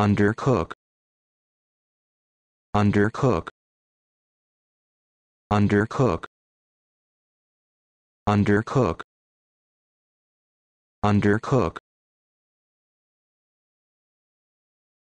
undercook undercook undercook undercook undercook